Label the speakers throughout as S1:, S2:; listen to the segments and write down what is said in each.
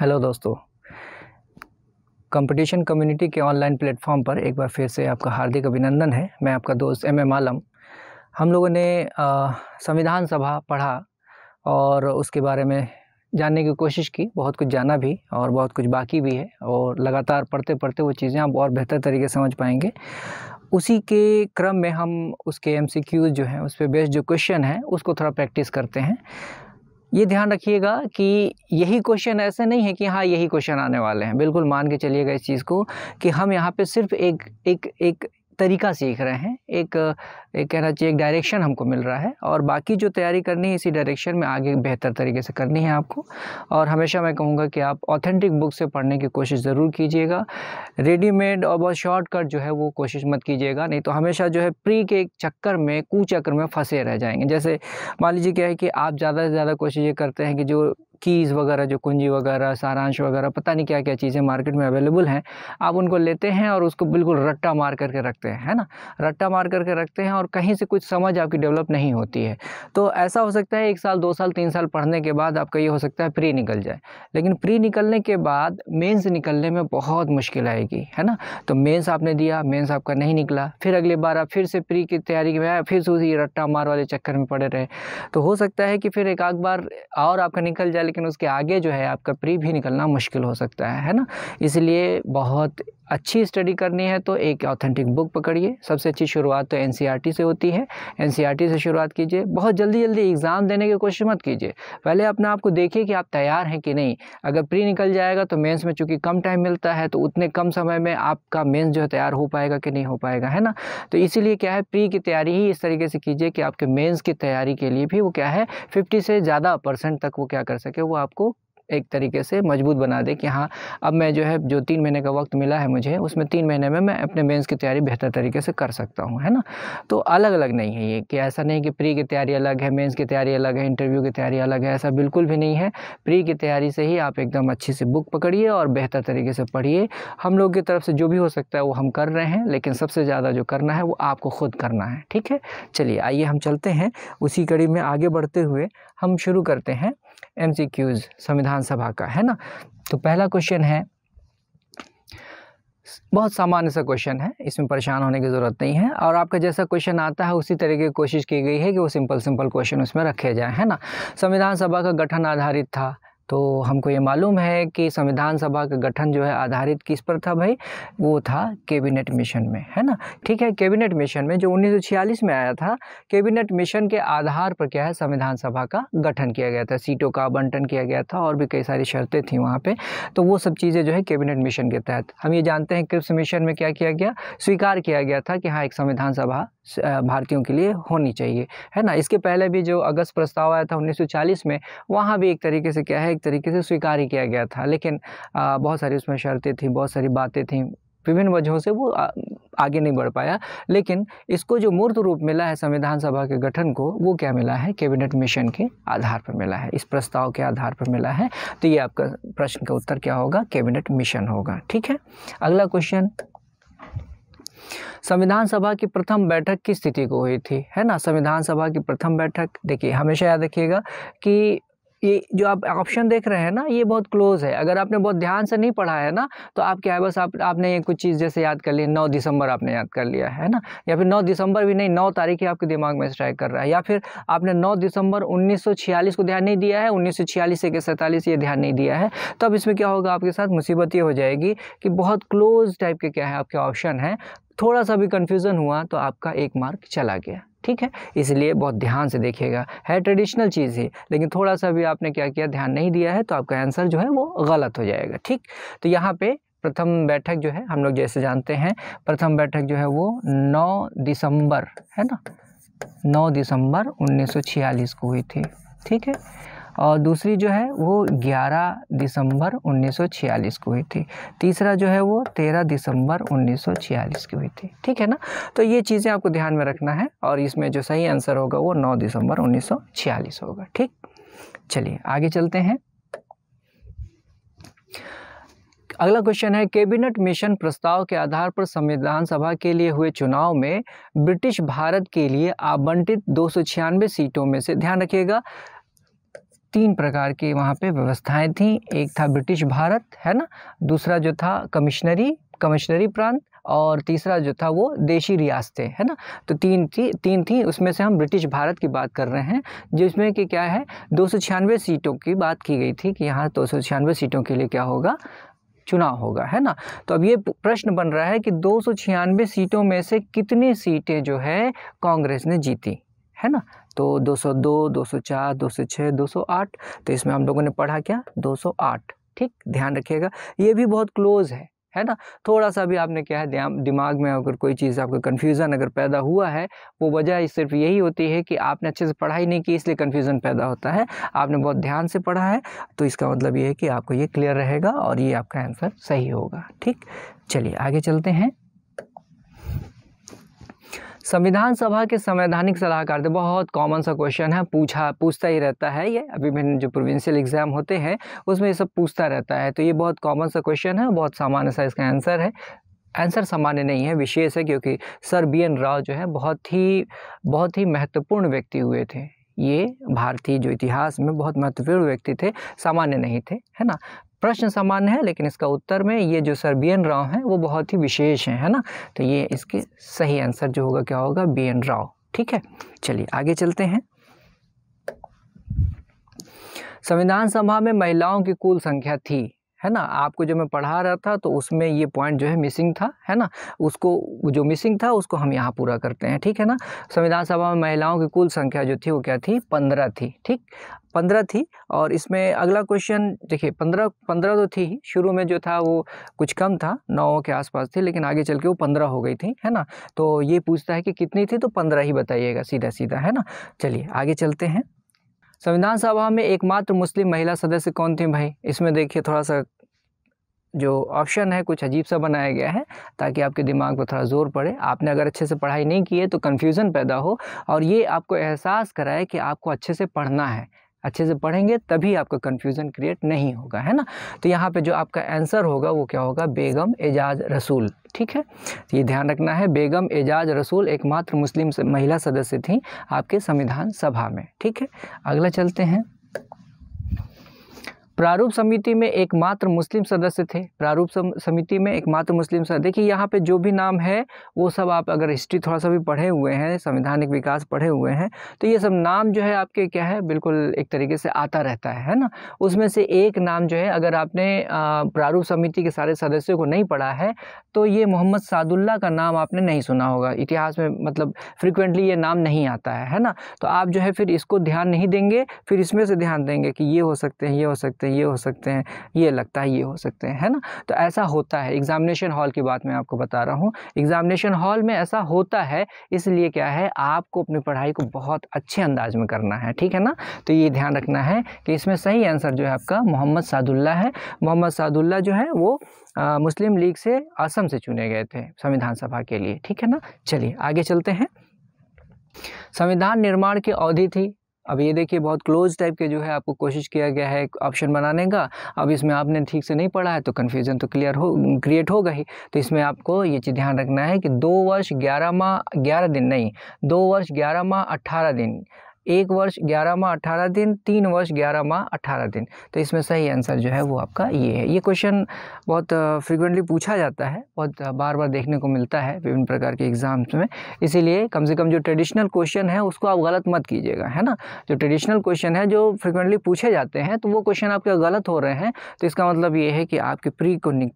S1: hello दोस्तों competition community के online platform पर एक बार फिर से आपका हार्दिक अभिनंदन है मैं आपका दोस्त एम एम आलम हम लोगों ने संविधान सभा पढ़ा और उसके बारे में जानने की कोशिश की बहुत कुछ जाना भी और बहुत कुछ बाकी भी है और लगातार पढ़ते पढ़ते वो चीज़ें आप और बेहतर तरीके से समझ पाएंगे उसी के क्रम में हम उसके एम जो हैं उस पर बेस्ड जो क्वेश्चन हैं उसको थोड़ा प्रैक्टिस करते हैं ये ध्यान रखिएगा कि यही क्वेश्चन ऐसे नहीं है कि हाँ यही क्वेश्चन आने वाले हैं बिल्कुल मान के चलिएगा इस चीज़ को कि हम यहाँ पे सिर्फ एक एक एक तरीका सीख रहे हैं एक एक कहना चाहिए एक डायरेक्शन हमको मिल रहा है और बाकी जो तैयारी करनी है इसी डायरेक्शन में आगे बेहतर तरीके से करनी है आपको और हमेशा मैं कहूँगा कि आप ऑथेंटिक बुक से पढ़ने की कोशिश ज़रूर कीजिएगा रेडीमेड और बहुत शॉर्टकट जो है वो कोशिश मत कीजिएगा नहीं तो हमेशा जो है प्री के चक्कर में कुचक्र चक्कर में फंसे रह जाएंगे जैसे मान लीजिए क्या है कि आप ज़्यादा से ज़्यादा कोशिश ये करते हैं कि जो कीज़ वगैरह जो कुंजी वगैरह सारांश वगैरह पता नहीं क्या क्या चीज़ें मार्केट में अवेलेबल हैं आप उनको लेते हैं और उसको बिल्कुल रट्टा मार करके रखते हैं है ना रट्टा मार करके रखते हैं और कहीं से कुछ समझ आपकी डेवलप नहीं होती है तो ऐसा हो सकता है एक साल दो साल तीन साल पढ़ने के बाद आपका ये हो सकता है प्री निकल जाए लेकिन प्री निकलने के बाद मेन्स निकलने में बहुत मुश्किल आएगी है ना तो मेन्स आपने दिया मेन्स आपका नहीं निकला फिर अगली बार आप फिर से प्री की तैयारी में आए फिर से उसी रट्टा मार वाले चक्कर में पड़े रहे तो हो सकता है कि फिर एक आध बार और आपका निकल जाए लेकिन उसके आगे जो है आपका प्री भी निकलना मुश्किल हो सकता है है ना इसलिए बहुत अच्छी स्टडी करनी है तो एक ऑथेंटिक बुक पकड़िए सबसे अच्छी शुरुआत तो एन e से होती है एन e से शुरुआत कीजिए बहुत जल्दी जल्दी एग्ज़ाम देने की कोशिश मत कीजिए पहले अपने आप को देखिए कि आप तैयार हैं कि नहीं अगर प्री निकल जाएगा तो मेंस में चूंकि कम टाइम मिलता है तो उतने कम समय में आपका मेंस जो है तैयार हो पाएगा कि नहीं हो पाएगा है ना तो इसीलिए क्या है प्री की तैयारी ही इस तरीके से कीजिए कि आपके मेन्स की तैयारी के लिए भी वो क्या है फिफ्टी से ज़्यादा परसेंट तक वो क्या कर सके वो आपको एक तरीके से मजबूत बना दे कि हाँ अब मैं जो है जो तीन महीने का वक्त मिला है मुझे उसमें तीन महीने में मैं अपने मेंस की तैयारी बेहतर तरीके से कर सकता हूँ है ना तो अलग अलग नहीं है ये कि ऐसा नहीं कि प्री की तैयारी अलग है मेंस की तैयारी अलग है इंटरव्यू की तैयारी अलग है ऐसा बिल्कुल भी नहीं है प्री की तैयारी से ही आप एकदम अच्छी से बुक पकड़िए और बेहतर तरीके से पढ़िए हम लोग की तरफ से जो भी हो सकता है वो हम कर रहे हैं लेकिन सबसे ज़्यादा जो करना है वो आपको खुद करना है ठीक है चलिए आइए हम चलते हैं उसी कड़ी में आगे बढ़ते हुए हम शुरू करते हैं एम संविधान सभा का है ना तो पहला क्वेश्चन है बहुत सामान्य सा क्वेश्चन है इसमें परेशान होने की ज़रूरत नहीं है और आपका जैसा क्वेश्चन आता है उसी तरीके की कोशिश की गई है कि वो सिंपल सिंपल क्वेश्चन उसमें रखे जाए है ना संविधान सभा का गठन आधारित था तो हमको ये मालूम है कि संविधान सभा का गठन जो है आधारित किस पर था भाई वो था कैबिनेट मिशन में है ना ठीक है कैबिनेट मिशन में जो 1946 में आया था कैबिनेट मिशन के आधार पर क्या है संविधान सभा का गठन किया गया था सीटों का आवंटन किया गया था और भी कई सारी शर्तें थी वहाँ पर तो वो सब चीज़ें जो है कैबिनेट मिशन के तहत हम ये जानते हैं क्रिप्स मिशन में क्या किया गया स्वीकार किया गया था कि हाँ एक संविधान सभा भारतीयों के लिए होनी चाहिए है ना इसके पहले भी जो अगस्त प्रस्ताव आया था 1940 में वहाँ भी एक तरीके से क्या है एक तरीके से स्वीकार किया गया था लेकिन आ, बहुत सारी उसमें शर्तें थी बहुत सारी बातें थीं विभिन्न वजहों से वो आ, आगे नहीं बढ़ पाया लेकिन इसको जो मूर्त रूप मिला है संविधान सभा के गठन को वो क्या मिला है कैबिनेट मिशन के आधार पर मिला है इस प्रस्ताव के आधार पर मिला है तो ये आपका प्रश्न का उत्तर क्या होगा कैबिनेट मिशन होगा ठीक है अगला क्वेश्चन संविधान सभा की प्रथम बैठक की स्थिति को हुई थी है ना संविधान सभा की प्रथम बैठक देखिए हमेशा याद रखिएगा कि ये जो आप ऑप्शन देख रहे हैं ना ये बहुत क्लोज है अगर आपने बहुत ध्यान से नहीं पढ़ा है ना तो आप क्या है बस आप आपने ये कुछ चीज़ जैसे याद कर ली नौ दिसंबर आपने याद कर लिया है ना या फिर नौ दिसंबर भी नहीं नौ तारीख ही आपके दिमाग में स्ट्राइक कर रहा है या फिर आपने नौ दिसंबर 1946 को ध्यान नहीं दिया है उन्नीस से सैंतालीस ये ध्यान नहीं दिया है तो इसमें क्या होगा आपके साथ मुसीबत ये हो जाएगी कि बहुत क्लोज टाइप के क्या है आपके ऑप्शन हैं थोड़ा सा भी कन्फ्यूज़न हुआ तो आपका एक मार्क चला गया ठीक है इसलिए बहुत ध्यान से देखिएगा है ट्रेडिशनल चीज़ ही लेकिन थोड़ा सा भी आपने क्या किया ध्यान नहीं दिया है तो आपका आंसर जो है वो गलत हो जाएगा ठीक तो यहाँ पे प्रथम बैठक जो है हम लोग जैसे जानते हैं प्रथम बैठक जो है वो 9 दिसंबर है ना 9 दिसंबर 1946 को हुई थी ठीक है और दूसरी जो है वो 11 दिसंबर 1946 को हुई थी तीसरा जो है वो 13 दिसंबर 1946 की हुई थी ठीक है ना तो ये चीज़ें आपको ध्यान में रखना है और इसमें जो सही आंसर होगा वो 9 दिसंबर 1946 होगा ठीक चलिए आगे चलते हैं अगला क्वेश्चन है कैबिनेट मिशन प्रस्ताव के आधार पर संविधान सभा के लिए हुए चुनाव में ब्रिटिश भारत के लिए आवंटित दो सीटों में से ध्यान रखिएगा तीन प्रकार की वहाँ पे व्यवस्थाएं थीं एक था ब्रिटिश भारत है ना दूसरा जो था कमिश्नरी कमिश्नरी प्रांत और तीसरा जो था वो देशी रियासतें है ना तो तीन थी तीन थी उसमें से हम ब्रिटिश भारत की बात कर रहे हैं जिसमें कि क्या है दो सीटों की बात की गई थी कि यहाँ दो सीटों के लिए क्या होगा चुनाव होगा है ना तो अब ये प्रश्न बन रहा है कि दो सीटों में से कितनी सीटें जो है कांग्रेस ने जीती है ना तो 202, 204, 206, 208 तो इसमें हम लोगों ने पढ़ा क्या 208 ठीक ध्यान रखिएगा ये भी बहुत क्लोज है है ना थोड़ा सा भी आपने क्या है दिमाग में अगर कोई चीज़ आपको कन्फ्यूज़न अगर पैदा हुआ है वो वजह सिर्फ यही होती है कि आपने अच्छे से पढ़ाई नहीं की इसलिए कन्फ्यूज़न पैदा होता है आपने बहुत ध्यान से पढ़ा है तो इसका मतलब ये है कि आपको ये क्लियर रहेगा और ये आपका आंसर सही होगा ठीक चलिए आगे चलते हैं संविधान सभा के संवैधानिक सलाहकार थे बहुत कॉमन सा क्वेश्चन है पूछा पूछता ही रहता है ये विभिन्न जो प्रोविंशियल एग्जाम होते हैं उसमें ये सब पूछता रहता है तो ये बहुत कॉमन सा क्वेश्चन है बहुत सामान्य सा इसका आंसर है आंसर सामान्य नहीं है विशेष है क्योंकि सर बी एन राव जो है बहुत ही बहुत ही महत्वपूर्ण व्यक्ति हुए थे ये भारतीय जो इतिहास में बहुत महत्वपूर्ण व्यक्ति थे सामान्य नहीं थे है ना प्रश्न सामान्य है लेकिन इसका उत्तर में ये जो सर्बियन राव हैं वो बहुत ही विशेष हैं है ना तो ये इसके सही आंसर जो होगा क्या होगा बी एन राव ठीक है चलिए आगे चलते हैं संविधान सभा में महिलाओं की कुल संख्या थी है ना आपको जो मैं पढ़ा रहा था तो उसमें ये पॉइंट जो है मिसिंग था है ना उसको जो मिसिंग था उसको हम यहाँ पूरा करते हैं ठीक है ना संविधान सभा में महिलाओं की कुल संख्या जो थी वो क्या थी पंद्रह थी ठीक पंद्रह थी और इसमें अगला क्वेश्चन देखिए पंद्रह पंद्रह तो थी शुरू में जो था वो कुछ कम था नौ के आसपास थी लेकिन आगे चल के वो पंद्रह हो गई थी है ना तो ये पूछता है कि कितनी थी तो पंद्रह ही बताइएगा सीधा सीधा है ना चलिए आगे चलते हैं संविधान सभा में एकमात्र मुस्लिम महिला सदस्य कौन थी भाई इसमें देखिए थोड़ा सा जो ऑप्शन है कुछ अजीब सा बनाया गया है ताकि आपके दिमाग पर थोड़ा ज़ोर पड़े आपने अगर अच्छे से पढ़ाई नहीं की है तो कन्फ्यूज़न पैदा हो और ये आपको एहसास कराए कि आपको अच्छे से पढ़ना है अच्छे से पढ़ेंगे तभी आपका कन्फ्यूज़न क्रिएट नहीं होगा है ना तो यहाँ पे जो आपका आंसर होगा वो क्या होगा बेगम एजाज रसूल ठीक है तो ये ध्यान रखना है बेगम एजाज रसूल एकमात्र मुस्लिम महिला सदस्य थी आपके संविधान सभा में ठीक है अगला चलते हैं प्रारूप समिति में एकमात्र मुस्लिम सदस्य थे प्रारूप समिति में एकमात्र मुस्लिम सदस्य देखिए यहाँ पे जो भी नाम है वो सब आप अगर हिस्ट्री थोड़ा सा भी पढ़े हुए हैं संवैधानिक विकास पढ़े हुए हैं तो ये सब नाम जो है आपके क्या है बिल्कुल एक तरीके से आता रहता है है ना उसमें से एक नाम जो है अगर आपने प्रारूप समिति के सारे सदस्यों को नहीं पढ़ा है तो ये मोहम्मद सादुल्ला का नाम आपने नहीं सुना होगा इतिहास में मतलब फ्रिक्वेंटली ये नाम नहीं आता है है ना तो आप जो है फिर इसको ध्यान नहीं देंगे फिर इसमें से ध्यान देंगे कि ये हो सकते हैं ये हो सकते हैं हैं ये हो सकते हैं ये लगता है ये हो सकते हैं है ना तो ऐसा होता है एग्ज़ामिनेशन हॉल की बात मैं आपको बता रहा हूँ एग्ज़ामिनेशन हॉल में ऐसा होता है इसलिए क्या है आपको अपनी पढ़ाई को बहुत अच्छे अंदाज में करना है ठीक है ना तो ये ध्यान रखना है कि इसमें सही आंसर जो है आपका मोहम्मद सादुल्ला है मोहम्मद सादुल्ला जो है वो आ, मुस्लिम लीग से असम से चुने गए थे संविधान सभा के लिए ठीक है ना चलिए आगे चलते हैं संविधान निर्माण की अवधि थी अब ये देखिए बहुत क्लोज टाइप के जो है आपको कोशिश किया गया है ऑप्शन बनाने का अब इसमें आपने ठीक से नहीं पढ़ा है तो कन्फ्यूज़न तो क्लियर हो क्रिएट होगा ही तो इसमें आपको ये चीज़ ध्यान रखना है कि दो वर्ष ग्यारह माह ग्यारह दिन नहीं दो वर्ष ग्यारह माह अट्ठारह दिन एक वर्ष ग्यारह माह अठारह दिन तीन वर्ष ग्यारह माह अठारह दिन तो इसमें सही आंसर जो है वो आपका ये है ये क्वेश्चन बहुत फ्रिक्वेंटली पूछा जाता है बहुत बार बार देखने को मिलता है विभिन्न प्रकार के एग्ज़ाम्स में इसीलिए कम से कम जो ट्रेडिशनल क्वेश्चन है उसको आप गलत मत कीजिएगा है ना जो ट्रेडिशनल क्वेश्चन है जो फ्रिक्वेंटली पूछे जाते हैं तो वो क्वेश्चन आपके गलत हो रहे हैं तो इसका मतलब ये है कि आपके प्री को नि,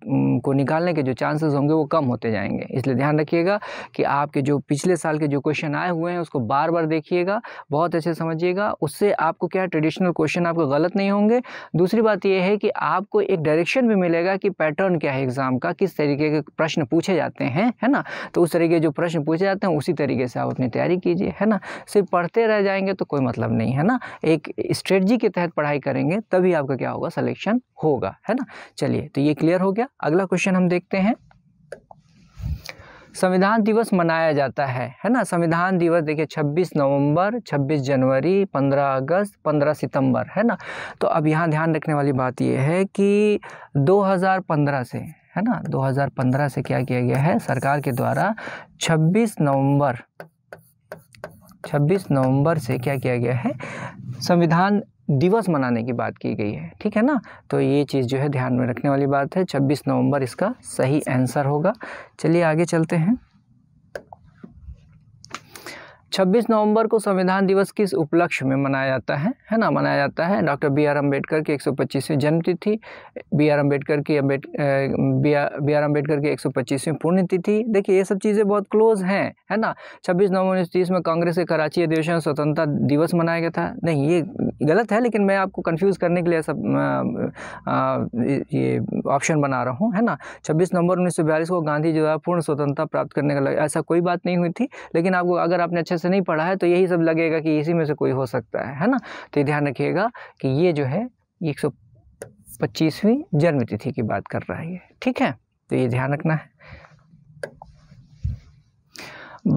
S1: को निकालने के जो चांसेस होंगे वो कम होते जाएंगे इसलिए ध्यान रखिएगा कि आपके जो पिछले साल के जो क्वेश्चन आए हुए हैं उसको बार बार देखिएगा बहुत बहुत अच्छे समझिएगा उससे आपको क्या ट्रेडिशनल क्वेश्चन आपको गलत नहीं होंगे दूसरी बात यह है कि आपको एक डायरेक्शन भी मिलेगा कि पैटर्न क्या है एग्ज़ाम का किस तरीके के प्रश्न पूछे जाते हैं है ना तो उस तरीके जो प्रश्न पूछे जाते हैं उसी तरीके से आप अपनी तैयारी कीजिए है ना सिर्फ पढ़ते रह जाएंगे तो कोई मतलब नहीं है ना एक स्ट्रेटजी के तहत पढ़ाई करेंगे तभी आपका क्या होगा सलेक्शन होगा है ना चलिए तो ये क्लियर हो गया अगला क्वेश्चन हम देखते हैं संविधान दिवस मनाया जाता है है ना संविधान दिवस देखिए 26 नवंबर 26 जनवरी 15 अगस्त 15 सितंबर है ना तो अब यहाँ ध्यान रखने वाली बात यह है कि 2015 से है ना 2015 से क्या किया गया है सरकार के द्वारा 26 नवंबर 26 नवंबर से क्या किया गया है संविधान दिवस मनाने की बात की गई है ठीक है ना तो ये चीज़ जो है ध्यान में रखने वाली बात है 26 नवंबर इसका सही आंसर होगा चलिए आगे चलते हैं 26 नवंबर को संविधान दिवस किस उपलक्ष्य में मनाया जाता है है ना मनाया जाता है डॉक्टर बी आर अम्बेडकर की एक सौ पच्चीसवीं जन्मतिथि बी आर अम्बेडकर की अम्बेड बी आर अम्बेडकर की एक सौ पच्चीसवीं पुण्यतिथि देखिए ये सब चीज़ें बहुत क्लोज हैं है ना 26 नवंबर उन्नीस में कांग्रेस के कराची अधिवेशन स्वतंत्रता दिवस मनाया गया था नहीं ये गलत है लेकिन मैं आपको कन्फ्यूज़ करने के लिए सब ये ऑप्शन बना रहा हूँ है ना छब्बीस नवंबर उन्नीस को गांधी जो है पूर्ण स्वतंत्रता प्राप्त करने का ऐसा कोई बात नहीं हुई थी लेकिन आपको अगर आपने अच्छे से नहीं पढ़ा है तो यही सब लगेगा कि इसी में से कोई हो सकता है है ना तो ये ध्यान रखिएगा कि ये जो है एक सौ पच्चीसवीं जन्मतिथि की बात कर रहा है ठीक है तो ये ध्यान रखना है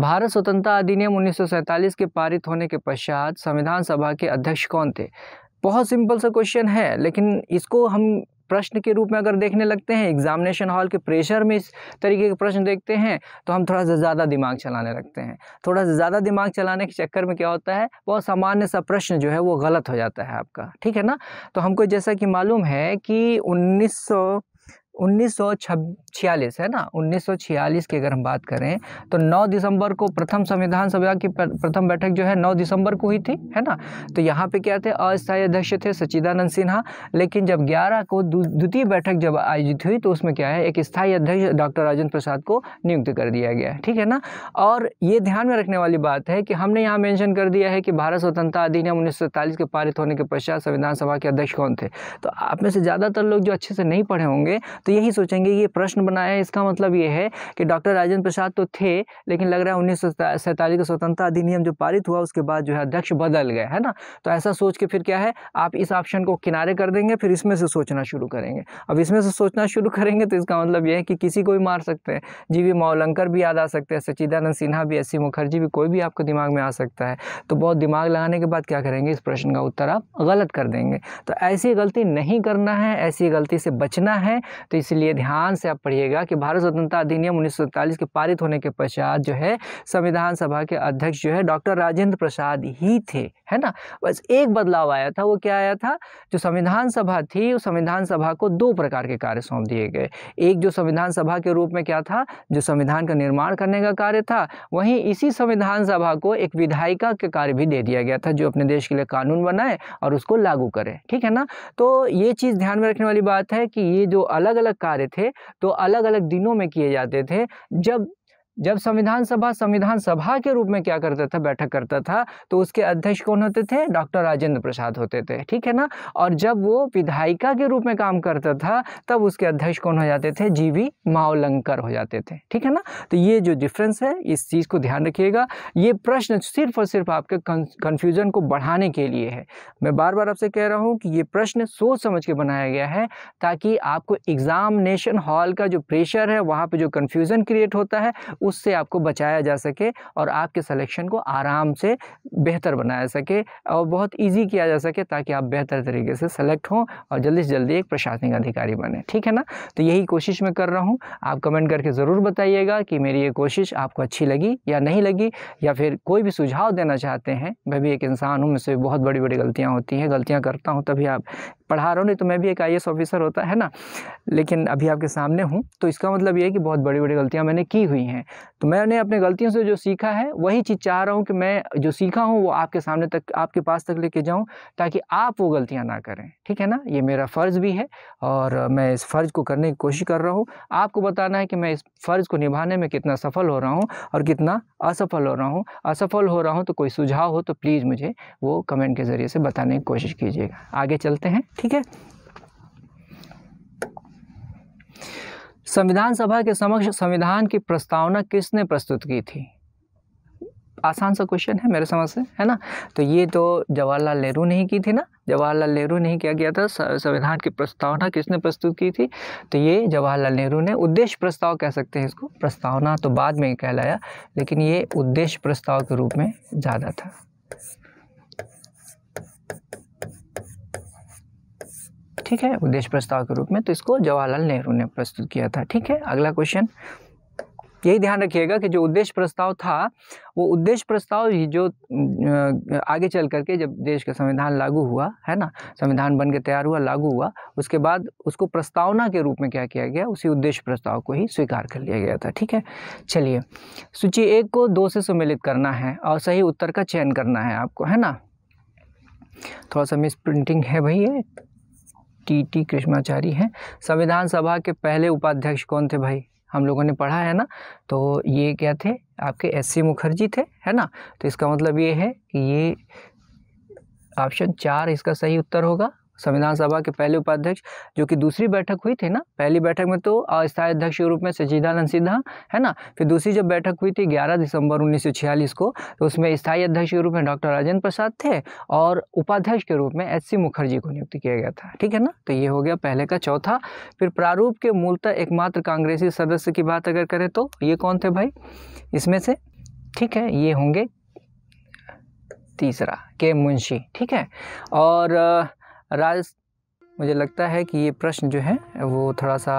S1: भारत स्वतंत्रता अधिनियम 1947 के पारित होने के पश्चात संविधान सभा के अध्यक्ष कौन थे बहुत सिंपल सा क्वेश्चन है लेकिन इसको हम प्रश्न के रूप में अगर देखने लगते हैं एग्जामिनेशन हॉल के प्रेशर में इस तरीके के प्रश्न देखते हैं तो हम थोड़ा सा ज़्यादा दिमाग चलाने लगते हैं थोड़ा सा ज़्यादा दिमाग चलाने के चक्कर में क्या होता है बहुत सामान्य सा प्रश्न जो है वो गलत हो जाता है आपका ठीक है ना तो हमको जैसा कि मालूम है कि उन्नीस उन्नीस है ना 1946 की अगर हम बात करें तो 9 दिसंबर को प्रथम संविधान सभा की प्रथम बैठक जो है 9 दिसंबर को हुई थी है ना तो यहाँ पे क्या थे अस्थायी अध्यक्ष थे सचिदानंद सिन्हा लेकिन जब 11 को द्वितीय बैठक जब आयोजित हुई तो उसमें क्या है एक स्थायी अध्यक्ष डॉक्टर राजेंद्र प्रसाद को नियुक्त कर दिया गया है ठीक है ना और ये ध्यान में रखने वाली बात है कि हमने यहाँ मैंशन कर दिया है कि भारत स्वतंत्रता अधिनियम उन्नीस के पारित होने के पश्चात संविधान सभा के अध्यक्ष कौन थे तो आप में से ज़्यादातर लोग जो अच्छे से नहीं पढ़े होंगे तो यही सोचेंगे ये प्रश्न बनाया इसका मतलब ये है कि डॉक्टर राजेंद्र प्रसाद तो थे लेकिन लग रहा है उन्नीस का स्वतंत्रता अधिनियम जो पारित हुआ उसके बाद जो है अध्यक्ष बदल गए है ना तो ऐसा सोच के फिर क्या है आप इस ऑप्शन को किनारे कर देंगे फिर इसमें से सोचना शुरू करेंगे अब इसमें से सोचना शुरू करेंगे तो इसका मतलब यह है कि किसी को भी मार सकते हैं जी वी मावलंकर भी याद आ सकते हैं सचिदानंद सिन्हा भी एस मुखर्जी भी कोई भी आपको दिमाग में आ सकता है तो बहुत दिमाग लगाने के बाद क्या करेंगे इस प्रश्न का उत्तर आप गलत कर देंगे तो ऐसी गलती नहीं करना है ऐसी गलती से बचना है तो तो इसलिए ध्यान से आप पढ़िएगा कि भारत स्वतंत्रता अधिनियम उन्नीस के पारित होने के पश्चात जो है संविधान सभा के अध्यक्ष जो है डॉक्टर राजेंद्र प्रसाद ही थे है ना बस एक बदलाव आया था वो क्या आया था जो संविधान सभा थी उस संविधान सभा को दो प्रकार के कार्य सौंप दिए गए एक जो संविधान सभा के रूप में क्या था जो संविधान का निर्माण करने का कार्य था वहीं इसी संविधान सभा को एक विधायिका के कार्य भी दे दिया गया था जो अपने देश के लिए कानून बनाए और उसको लागू करें ठीक है ना तो ये चीज़ ध्यान में रखने वाली बात है कि ये जो अलग अलग अलग कार्य थे तो अलग अलग दिनों में किए जाते थे जब जब संविधान सभा संविधान सभा के रूप में क्या करता था बैठक करता था तो उसके अध्यक्ष कौन होते थे डॉक्टर राजेंद्र प्रसाद होते थे ठीक है ना और जब वो विधायिका के रूप में काम करता था तब उसके अध्यक्ष कौन हो जाते थे जीवी माओलंकर हो जाते थे ठीक है ना तो ये जो डिफरेंस है इस चीज़ को ध्यान रखिएगा ये प्रश्न सिर्फ और सिर्फ आपके कन्फ्यूजन को बढ़ाने के लिए है मैं बार बार आपसे कह रहा हूँ कि ये प्रश्न सोच समझ के बनाया गया है ताकि आपको एग्जामिनेशन हॉल का जो प्रेशर है वहाँ पर जो कन्फ्यूज़न क्रिएट होता है उससे आपको बचाया जा सके और आपके सिलेक्शन को आराम से बेहतर बनाया सके और बहुत ईजी किया जा सके ताकि आप बेहतर तरीके से सेलेक्ट हों और जल्दी से जल्दी एक प्रशासनिक अधिकारी बने ठीक है ना तो यही कोशिश मैं कर रहा हूँ आप कमेंट करके ज़रूर बताइएगा कि मेरी ये कोशिश आपको अच्छी लगी या नहीं लगी या फिर कोई भी सुझाव देना चाहते हैं मैं भी एक इंसान हूँ मुझसे बहुत बड़ी बड़ी गलतियाँ होती हैं गलतियाँ करता हूँ तभी आप पढ़ा रहा हूँ नहीं तो मैं भी एक आई ऑफिसर होता है ना लेकिन अभी आपके सामने हूँ तो इसका मतलब ये है कि बहुत बड़ी बड़ी गलतियाँ मैंने की हुई हैं तो मैंने अपने गलतियों से जो सीखा है वही चीज़ चाह रहा हूँ कि मैं जो सीखा हूँ वो आपके सामने तक आपके पास तक लेके जाऊँ ताकि आप वो गलतियाँ ना करें ठीक है ना ये मेरा फ़र्ज़ भी है और मैं इस फ़र्ज़ को करने की कोशिश कर रहा हूँ आपको बताना है कि मैं इस फ़र्ज़ को निभाने में कितना सफल हो रहा हूँ और कितना असफल हो रहा हूँ असफल हो रहा हूँ तो कोई सुझाव हो तो प्लीज़ मुझे वो कमेंट के ज़रिए से बताने की कोशिश कीजिएगा आगे चलते हैं ठीक है संविधान सभा के समक्ष संविधान की प्रस्तावना किसने प्रस्तुत की थी आसान सा क्वेश्चन है मेरे समझ से है ना तो ये तो जवाहरलाल नेहरू ने ही की थी ना जवाहरलाल नेहरू ने ही क्या किया था संविधान की प्रस्तावना किसने प्रस्तुत की थी तो ये जवाहरलाल नेहरू ने उद्देश्य प्रस्ताव कह सकते हैं इसको प्रस्तावना तो बाद में कहलाया लेकिन ये उद्देश्य प्रस्ताव के रूप में ज़्यादा था ठीक है उद्देश्य प्रस्ताव के रूप में तो इसको जवाहरलाल नेहरू ने प्रस्तुत किया था ठीक है अगला क्वेश्चन यही ध्यान रखिएगा कि जो उद्देश्य प्रस्ताव था वो उद्देश्य प्रस्ताव ही जो आगे चल करके जब देश का संविधान लागू हुआ है ना संविधान बन के तैयार हुआ लागू हुआ उसके बाद उसको प्रस्तावना के रूप में क्या किया गया उसी उद्देश्य प्रस्ताव को ही स्वीकार कर लिया गया था ठीक है चलिए सूची एक को दो से सम्मिलित करना है और सही उत्तर का चयन करना है आपको है ना थोड़ा सा मिस प्रिंटिंग है भैया टी टी कृष्णाचारी हैं संविधान सभा के पहले उपाध्यक्ष कौन थे भाई हम लोगों ने पढ़ा है ना तो ये क्या थे आपके एस सी मुखर्जी थे है ना तो इसका मतलब ये है कि ये ऑप्शन चार इसका सही उत्तर होगा संविधान सभा के पहले उपाध्यक्ष जो कि दूसरी बैठक हुई थी ना पहली बैठक में तो अस्थायी अध्यक्ष के रूप में सचिदानंद सिन्हा है ना फिर दूसरी जब बैठक हुई थी 11 दिसंबर 1946 को तो उसमें स्थायी अध्यक्ष के रूप में डॉक्टर राजेंद्र प्रसाद थे और उपाध्यक्ष के रूप में एच मुखर्जी को नियुक्त किया गया था ठीक है ना तो ये हो गया पहले का चौथा फिर प्रारूप के मूलतः एकमात्र कांग्रेसी सदस्य की बात अगर करें तो ये कौन थे भाई इसमें से ठीक है ये होंगे तीसरा के मुंशी ठीक है और राज मुझे लगता है कि ये प्रश्न जो है वो थोड़ा सा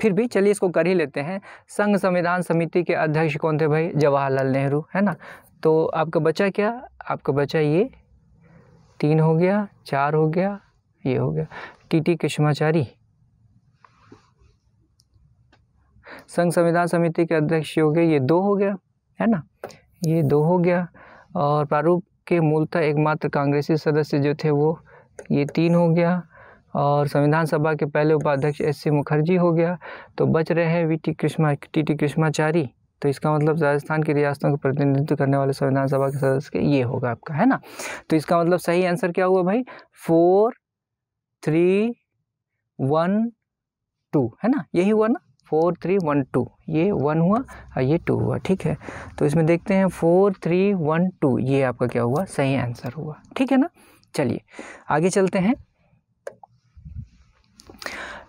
S1: फिर भी चलिए इसको कर ही लेते हैं संघ संविधान समिति के अध्यक्ष कौन थे भाई जवाहरलाल नेहरू है ना तो आपका बचा क्या आपका बचा ये तीन हो गया चार हो गया ये हो गया टी टी कृष्णाचारी संघ संविधान समिति के अध्यक्ष हो गए ये दो हो गया है ना ये दो हो गया और प्रारूप के मूलतः एकमात्र कांग्रेसी सदस्य जो थे वो ये तीन हो गया और संविधान सभा के पहले उपाध्यक्ष एस सी मुखर्जी हो गया तो बच रहे हैं V T Krishna T T Krishnachari तो इसका मतलब राजस्थान की रियासतों का प्रतिनिधित्व करने वाले संविधान सभा के सदस्य ये होगा आपका है ना तो इसका मतलब सही आंसर क्या हुआ भाई फोर थ्री वन टू है ना यही हुआ ना फोर थ्री वन टू ये वन हुआ और ये टू हुआ ठीक है तो इसमें देखते हैं फोर थ्री वन टू ये आपका क्या हुआ सही आंसर हुआ ठीक है ना चलिए आगे चलते हैं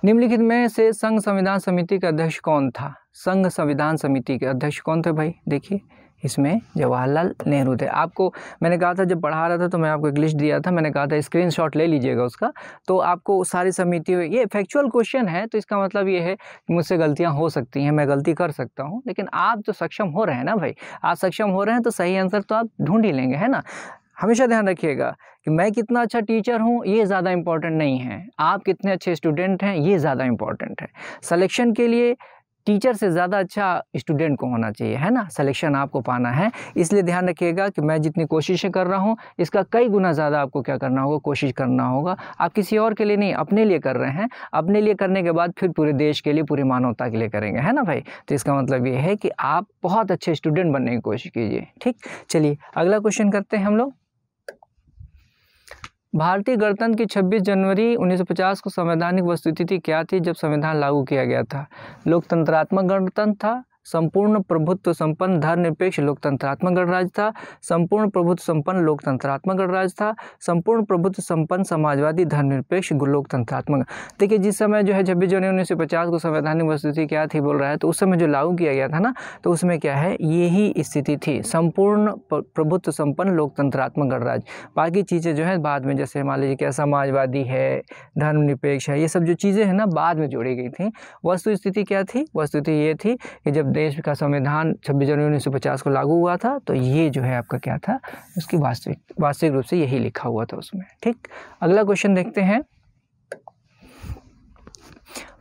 S1: निम्नलिखित में से संघ संविधान समिति का अध्यक्ष कौन था संघ संविधान समिति के अध्यक्ष कौन थे भाई देखिए इसमें जवाहरलाल नेहरू थे आपको मैंने कहा था जब पढ़ा रहा था तो मैं आपको एक लिस्ट दिया था मैंने कहा था स्क्रीनशॉट ले लीजिएगा उसका तो आपको सारी समितियों ये फैक्चुअल क्वेश्चन है तो इसका मतलब ये है कि मुझसे गलतियाँ हो सकती हैं मैं गलती कर सकता हूँ लेकिन आप तो सक्षम हो रहे हैं ना भाई आप सक्षम हो रहे हैं तो सही आंसर तो आप ढूंढ ही लेंगे है ना हमेशा ध्यान रखिएगा कि मैं कितना अच्छा टीचर हूँ ये ज़्यादा इम्पॉर्टेंट नहीं है आप कितने अच्छे स्टूडेंट हैं ये ज़्यादा इम्पॉर्टेंट है सलेक्शन के लिए टीचर से ज़्यादा अच्छा स्टूडेंट को होना चाहिए है ना सिलेक्शन आपको पाना है इसलिए ध्यान रखिएगा कि मैं जितनी कोशिशें कर रहा हूँ इसका कई गुना ज़्यादा आपको क्या करना होगा कोशिश करना होगा आप किसी और के लिए नहीं अपने लिए कर रहे हैं अपने लिए करने के बाद फिर पूरे देश के लिए पूरी मानवता के लिए करेंगे है ना भाई तो इसका मतलब ये है कि आप बहुत अच्छे स्टूडेंट बनने की कोशिश कीजिए ठीक चलिए अगला क्वेश्चन करते हैं हम लोग भारतीय गणतंत्र की 26 जनवरी 1950 को संवैधानिक वस्तुस्थिति क्या थी जब संविधान लागू किया गया था लोकतंत्रात्मक गणतंत्र था संपूर्ण प्रभुत्व संपन्न धर्मनिरपेक्ष लोकतंत्रात्मक गणराज्य था संपूर्ण प्रभुत्व संपन्न लोकतंत्रात्मक गणराज्य था संपूर्ण प्रभुत्व संपन्न समाजवादी धर्मनिरपेक्ष लोकतंत्रात्मक देखिए जिस समय जो है छब्बीस जनवरी उन्नीस सौ पचास को संवैधानिक वस्तुति क्या थी बोल रहा है तो उस समय जो लागू किया गया था ना तो उसमें क्या है यही स्थिति थी संपूर्ण प्रभुत्व संपन्न लोकतंत्रात्मक गणराज्य बाकी चीज़ें जो है बाद में जैसे मान लीजिए क्या समाजवादी है धर्मनिरपेक्ष है ये सब जो चीज़ें हैं ना बाद में जोड़ी गई थी वस्तु स्थिति क्या थी वस्तु स्थिति ये थी कि जब देश का संविधान 26 जनवरी उन्नीस को लागू हुआ था तो ये जो है आपका क्या था उसकी वास्तविक वास्तविक रूप से यही लिखा हुआ था उसमें ठीक अगला क्वेश्चन देखते हैं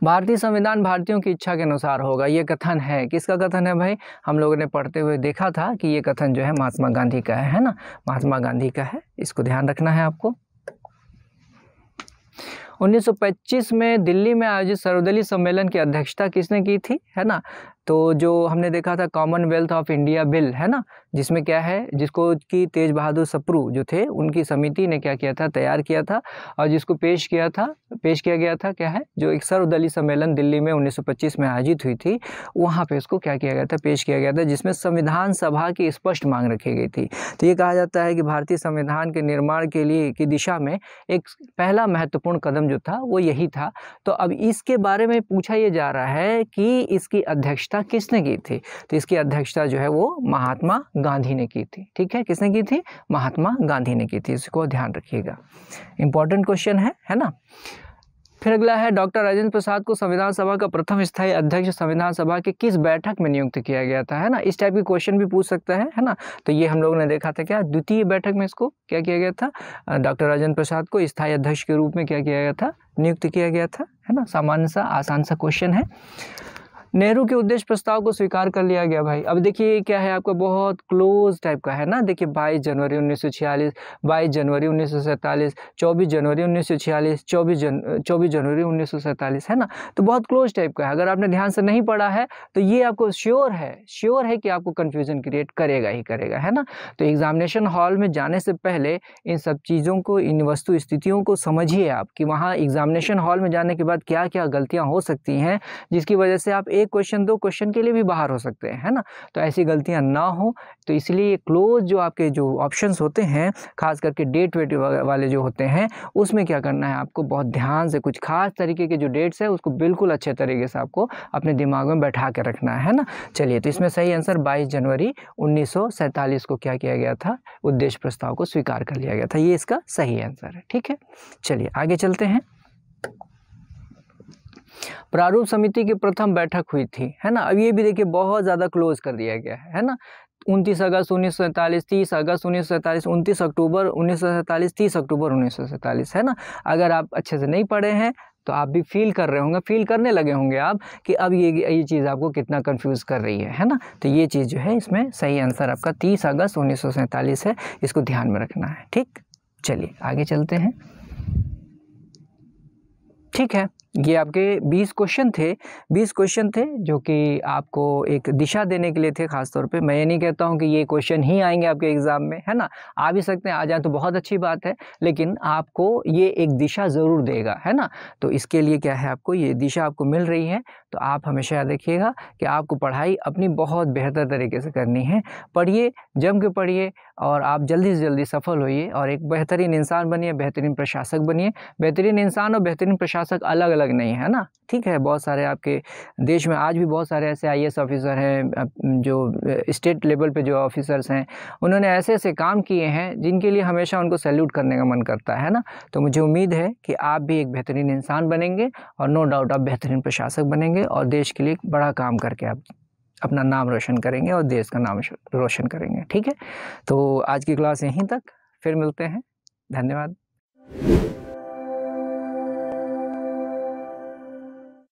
S1: भारतीय संविधान भारतीयों की इच्छा के अनुसार होगा ये कथन है किसका कथन है भाई हम लोगों ने पढ़ते हुए देखा था कि ये कथन जो है महात्मा गांधी का है है ना महात्मा गांधी का है इसको ध्यान रखना है आपको 1925 में दिल्ली में आयोजित सर्वदलीय सम्मेलन की अध्यक्षता किसने की थी है ना तो जो हमने देखा था कॉमनवेल्थ ऑफ इंडिया बिल है ना जिसमें क्या है जिसको कि तेज बहादुर सप्रू जो थे उनकी समिति ने क्या किया था तैयार किया था और जिसको पेश किया था पेश किया गया था क्या है जो एक सर्वदलीय सम्मेलन दिल्ली में 1925 में आयोजित हुई थी वहाँ पे इसको क्या किया गया था पेश किया गया था जिसमें संविधान सभा की स्पष्ट मांग रखी गई थी तो ये कहा जाता है कि भारतीय संविधान के निर्माण के लिए की दिशा में एक पहला महत्वपूर्ण कदम जो था वो यही था तो अब इसके बारे में पूछा ये जा रहा है कि इसकी अध्यक्षता अध्यक्षता किसने की थी तो इसकी अध्यक्षता जो है वो महात्मा गांधी ने की थी ठीक है किसने की थी महात्मा गांधी ने की थी इसको ध्यान रखिएगा इंपॉर्टेंट क्वेश्चन है है ना फिर अगला है डॉक्टर राजेंद्र प्रसाद को संविधान सभा का प्रथम स्थायी अध्यक्ष संविधान सभा के किस बैठक में नियुक्त किया गया था है ना इस टाइप के क्वेश्चन भी पूछ सकता है है ना तो ये हम लोगों ने देखा था क्या द्वितीय बैठक में इसको क्या किया गया था डॉक्टर राजेंद्र प्रसाद को स्थायी अध्यक्ष के रूप में क्या किया गया था नियुक्त किया गया था है ना सामान्य सा आसान सा क्वेश्चन है नेहरू के उद्देश्य प्रस्ताव को स्वीकार कर लिया गया भाई अब देखिए क्या है आपका बहुत क्लोज टाइप का है ना देखिए 22 जनवरी 1946 22 जनवरी 1947 24 जनवरी 1946 24 जन 24 जनवरी 1947 है ना तो बहुत क्लोज टाइप का है अगर आपने ध्यान से नहीं पढ़ा है तो ये आपको श्योर है श्योर है कि आपको कन्फ्यूज़न क्रिएट करेगा ही करेगा है ना तो एग्जामिनेशन हॉल में जाने से पहले इन सब चीज़ों को इन वस्तु स्थितियों को समझिए आप कि वहाँ एग्जामिनेशन हॉल में जाने के बाद क्या क्या गलतियाँ हो सकती हैं जिसकी वजह से आप एक एक क्वेश्चन दो क्वेश्चन के लिए भी बाहर हो सकते हैं है ना तो ऐसी गलतियां ना हो तो इसलिए ये क्लोज जो आपके जो ऑप्शंस होते हैं खास करके डेट वेट वाले जो होते हैं उसमें क्या करना है आपको बहुत ध्यान से कुछ खास तरीके के जो डेट्स है उसको बिल्कुल अच्छे तरीके से आपको अपने दिमाग में बैठा के रखना है ना चलिए तो इसमें सही आंसर बाईस जनवरी उन्नीस को क्या किया गया था उद्देश्य प्रस्ताव को स्वीकार कर लिया गया था ये इसका सही आंसर है ठीक है चलिए आगे चलते हैं प्रारूप समिति की प्रथम बैठक हुई थी है ना अब ये भी देखिए बहुत ज़्यादा क्लोज कर दिया गया है ना उनतीस अगस्त उन्नीस सौ सैंतालीस तीस अगस्त उन्नीस सौ सैंतालीस उनतीस अक्टूबर उन्नीस सौ सैंतालीस तीस अक्टूबर उन्नीस सौ सैंतालीस है ना अगर आप अच्छे से नहीं पढ़े हैं तो आप भी फील कर रहे होंगे फील करने लगे होंगे आप कि अब ये ये चीज़ आपको कितना कंफ्यूज कर रही है है ना तो ये चीज़ जो है इसमें सही आंसर आपका तीस अगस्त उन्नीस है इसको ध्यान में रखना है ठीक चलिए आगे चलते हैं ठीक है ये आपके 20 क्वेश्चन थे 20 क्वेश्चन थे जो कि आपको एक दिशा देने के लिए थे खासतौर पे मैं ये नहीं कहता हूँ कि ये क्वेश्चन ही आएंगे आपके एग्ज़ाम में है ना आ भी सकते हैं आ जाए तो बहुत अच्छी बात है लेकिन आपको ये एक दिशा ज़रूर देगा है ना तो इसके लिए क्या है आपको ये दिशा आपको मिल रही है तो आप हमेशा याद रखिएगा कि आपको पढ़ाई अपनी बहुत बेहतर तरीके से करनी है पढ़िए जम के पढ़िए और आप जल्दी से जल्दी सफल होइए और एक बेहतरीन इंसान बनिए बेहतरीन प्रशासक बनिए बेहतरीन इंसान और बेहतरीन प्रशासक अलग अलग अलग नहीं है ना ठीक है बहुत सारे आपके देश में आज भी बहुत सारे ऐसे आई ऑफिसर हैं जो स्टेट लेवल पे जो ऑफिसर्स हैं उन्होंने ऐसे ऐसे काम किए हैं जिनके लिए हमेशा उनको सैल्यूट करने का मन करता है ना तो मुझे उम्मीद है कि आप भी एक बेहतरीन इंसान बनेंगे और नो डाउट आप बेहतरीन प्रशासक बनेंगे और देश के लिए बड़ा काम करके आप अपना नाम रोशन करेंगे और देश का नाम रोशन करेंगे ठीक है तो आज की क्लास यहीं तक फिर मिलते हैं धन्यवाद